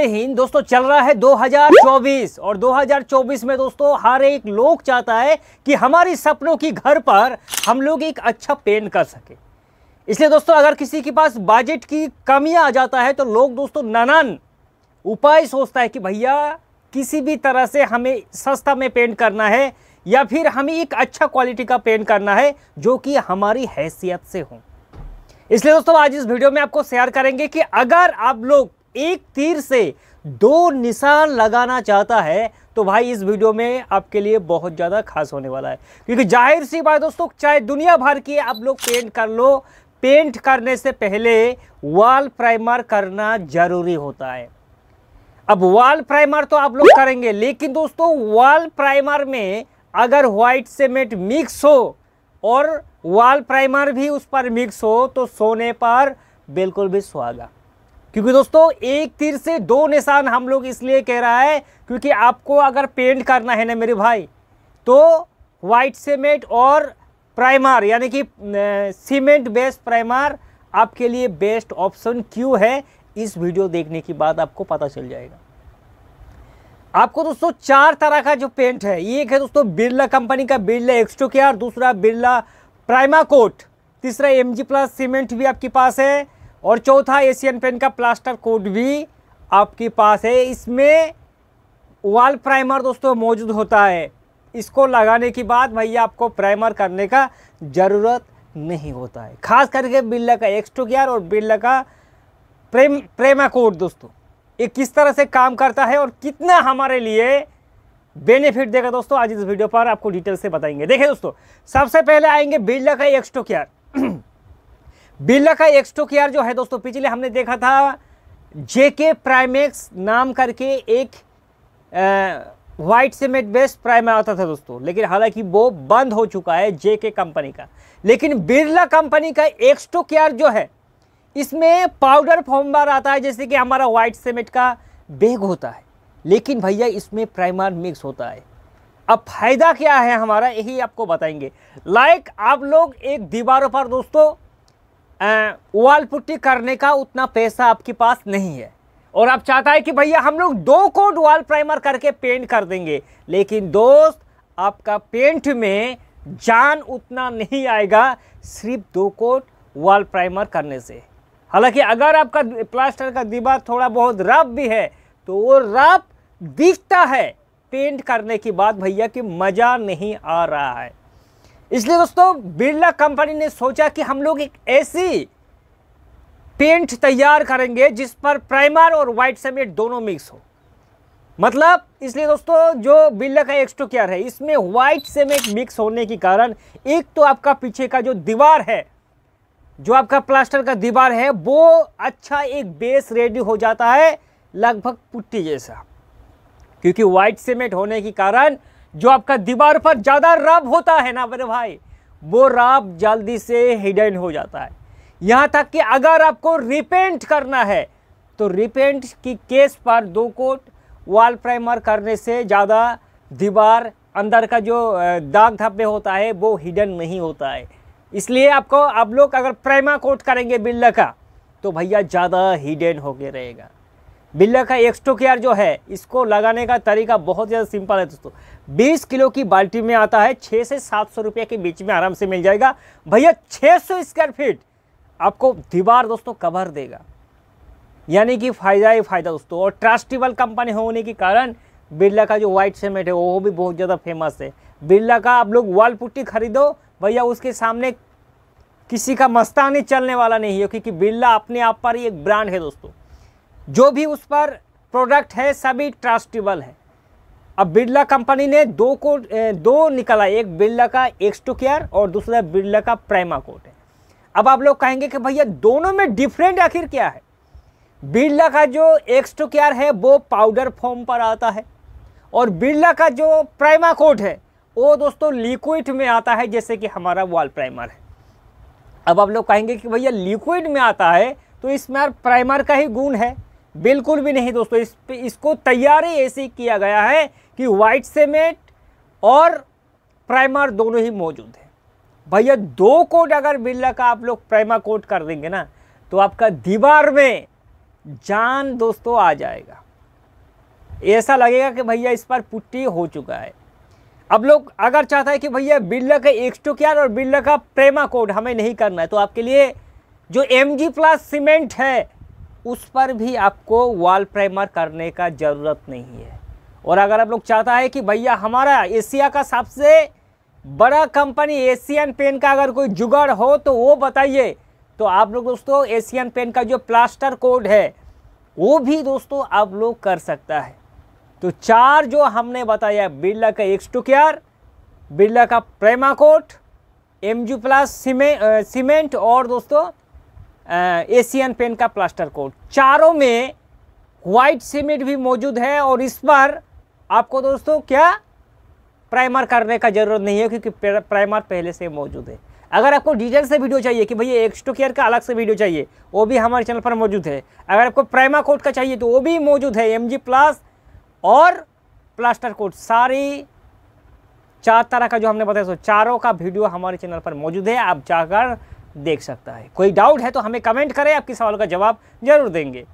जय ही दोस्तों चल रहा है 2024 और 2024 में दोस्तों हर एक लोग चाहता है कि हमारे सपनों की घर पर हम लोग एक अच्छा पेंट कर सके इसलिए दोस्तों अगर किसी के पास बजट की कमी आ जाता है तो लोग दोस्तों ननन उपाय सोचता है कि भैया किसी भी तरह से हमें सस्ता में पेंट करना है या फिर हमें एक अच्छा क्वालिटी का पेंट करना है जो कि हमारी हैसियत से हो इसलिए दोस्तों आज इस वीडियो में आपको शेयर करेंगे कि अगर आप लोग एक तीर से दो निशान लगाना चाहता है तो भाई इस वीडियो में आपके लिए बहुत ज़्यादा खास होने वाला है क्योंकि जाहिर सी बात दोस्तों चाहे दुनिया भर की आप लोग पेंट कर लो पेंट करने से पहले वॉल प्राइमर करना ज़रूरी होता है अब वॉल प्राइमर तो आप लोग करेंगे लेकिन दोस्तों वॉल प्राइमर में अगर व्हाइट सीमेंट मिक्स हो और वॉल प्राइमर भी उस पर मिक्स हो तो सोने पर बिल्कुल भी सुहागा क्योंकि दोस्तों एक तीर से दो निशान हम लोग इसलिए कह रहा है क्योंकि आपको अगर पेंट करना है ना मेरे भाई तो वाइट सीमेंट और प्राइमर यानी कि सीमेंट बेस्ड प्राइमर आपके लिए बेस्ट ऑप्शन क्यों है इस वीडियो देखने के बाद आपको पता चल जाएगा आपको दोस्तों चार तरह का जो पेंट है एक है दोस्तों बिरला कंपनी का बिरला एक्सटो के दूसरा बिरला प्राइमा कोट तीसरा एम जी प्लस सीमेंट भी आपके पास है और चौथा एशियन पेन का प्लास्टर कोड भी आपके पास है इसमें वाल प्राइमर दोस्तों मौजूद होता है इसको लगाने के बाद भैया आपको प्राइमर करने का ज़रूरत नहीं होता है खास करके बिल्ला का एक्सटो गियर और बिल्ला का प्रेम प्रेमा कोड दोस्तों ये किस तरह से काम करता है और कितना हमारे लिए बेनिफिट देगा दोस्तों आज इस वीडियो पर आपको डिटेल से बताएंगे देखिए दोस्तों सबसे पहले आएंगे बिरला का एक्सटोकियर बिरला का एक स्टॉक यार जो है दोस्तों पिछले हमने देखा था जेके प्राइमेक्स नाम करके एक वाइट सीमेंट बेस्ट प्राइमर आता था दोस्तों लेकिन हालांकि वो बंद हो चुका है जेके कंपनी का लेकिन बिरला कंपनी का एक स्टॉक यार जो है इसमें पाउडर फॉर्म बार आता है जैसे कि हमारा वाइट सीमेंट का बेग होता है लेकिन भैया इसमें प्राइमर मिक्स होता है अब फायदा क्या है हमारा यही आपको बताएंगे लाइक आप लोग एक दीवारों पर दोस्तों वाल पुट्टी करने का उतना पैसा आपके पास नहीं है और आप चाहता है कि भैया हम लोग दो कोट वॉल प्राइमर करके पेंट कर देंगे लेकिन दोस्त आपका पेंट में जान उतना नहीं आएगा सिर्फ दो कोट वॉल प्राइमर करने से हालांकि अगर आपका प्लास्टर का दीवार थोड़ा बहुत रफ भी है तो वो रफ दिखता है पेंट करने के बाद भैया कि मज़ा नहीं आ रहा है इसलिए दोस्तों बिरला कंपनी ने सोचा कि हम लोग एक ऐसी पेंट तैयार करेंगे जिस पर प्राइमर और वाइट सीमेंट दोनों मिक्स हो मतलब इसलिए दोस्तों जो बिरला का क्यार है इसमें व्हाइट सीमेंट मिक्स होने के कारण एक तो आपका पीछे का जो दीवार है जो आपका प्लास्टर का दीवार है वो अच्छा एक बेस रेडी हो जाता है लगभग पुट्टी जैसा क्योंकि वाइट सीमेंट होने के कारण जो आपका दीवार पर ज़्यादा रब होता है ना मेरे भाई वो रब जल्दी से हिडन हो जाता है यहाँ तक कि अगर आपको रिपेंट करना है तो रिपेंट की केस पर दो कोट वॉल प्राइमर करने से ज़्यादा दीवार अंदर का जो दाग धब्बे होता है वो हिडन नहीं होता है इसलिए आपको आप लोग अगर प्राइमा कोट करेंगे बिल्ला का तो भैया ज़्यादा हिडन होके रहेगा बिल्ला का एक्स्टोकेयर जो है इसको लगाने का तरीका बहुत ज़्यादा सिंपल है दोस्तों 20 किलो की बाल्टी में आता है 6 से 700 रुपये के बीच में आराम से मिल जाएगा भैया 600 स्क्वायर फीट आपको दीवार दोस्तों कवर देगा यानी कि फ़ायदा ही फ़ायदा दोस्तों और ट्रस्टेबल कंपनी होने के कारण बिरला का जो व्हाइट सीमेंट है वो भी बहुत ज़्यादा फेमस है बिरला का आप लोग वाल पुट्टी खरीदो भैया उसके सामने किसी का मस्तानी चलने वाला नहीं है क्योंकि बिरला अपने आप पर ही एक ब्रांड है दोस्तों जो भी उस पर प्रोडक्ट है सभी ट्रस्टेबल है अब बिरला कंपनी ने दो कोड दो निकला एक बिरला का एक्स टू केयर और दूसरा बिरला का प्राइमा कोड है अब आप लोग कहेंगे कि भैया दोनों में डिफरेंट आखिर क्या है बिरला का जो एक्स टू केयर है वो पाउडर फॉर्म पर आता है और बिरला का जो प्राइमा कोड है वो दोस्तों लिक्विड में आता है जैसे कि हमारा वॉल प्राइमर है अब आप लोग कहेंगे कि भैया लिक्विड में आता है तो इसमें प्राइमर का ही गुण है बिल्कुल भी नहीं दोस्तों इस इसको तैयारी ऐसी किया गया है कि वाइट सीमेंट और प्राइमर दोनों ही मौजूद है भैया दो कोट अगर बिरला का आप लोग प्राइमर कोट कर देंगे ना तो आपका दीवार में जान दोस्तों आ जाएगा ऐसा लगेगा कि भैया इस पर पुट्टी हो चुका है अब लोग अगर चाहता है कि भैया बिरला का एक्सटो क्यार और बिरला का प्रेमा कोड हमें नहीं करना है तो आपके लिए जो एम जी प्लस सीमेंट है उस पर भी आपको वॉल प्राइमर करने का ज़रूरत नहीं है और अगर आप लोग चाहता है कि भैया हमारा एशिया का सबसे बड़ा कंपनी एशियन पेन का अगर कोई जुगाड़ हो तो वो बताइए तो आप लोग दोस्तों एशियन पेन का जो प्लास्टर कोड है वो भी दोस्तों आप लोग कर सकता है तो चार जो हमने बताया बिरला का एक्स टू केयर बिरला का prima coat M plus cement और दोस्तों एशियन पेन का प्लास्टर कोट चारों में व्हाइट सीमेंट भी मौजूद है और इस पर आपको दोस्तों क्या प्राइमर करने का ज़रूरत नहीं है क्योंकि प्राइमर पहले से मौजूद है अगर आपको डिटेल से वीडियो चाहिए कि भैया एक्सटो केयर का अलग से वीडियो चाहिए वो भी हमारे चैनल पर मौजूद है अगर आपको प्राइमा कोट का चाहिए तो वो भी मौजूद है एम प्लस और प्लास्टर कोट सारी चार तरह का जो हमने बताया सो चारों का वीडियो हमारे चैनल पर मौजूद है आप जाकर देख सकता है कोई डाउट है तो हमें कमेंट करें आपके सवाल का जवाब जरूर देंगे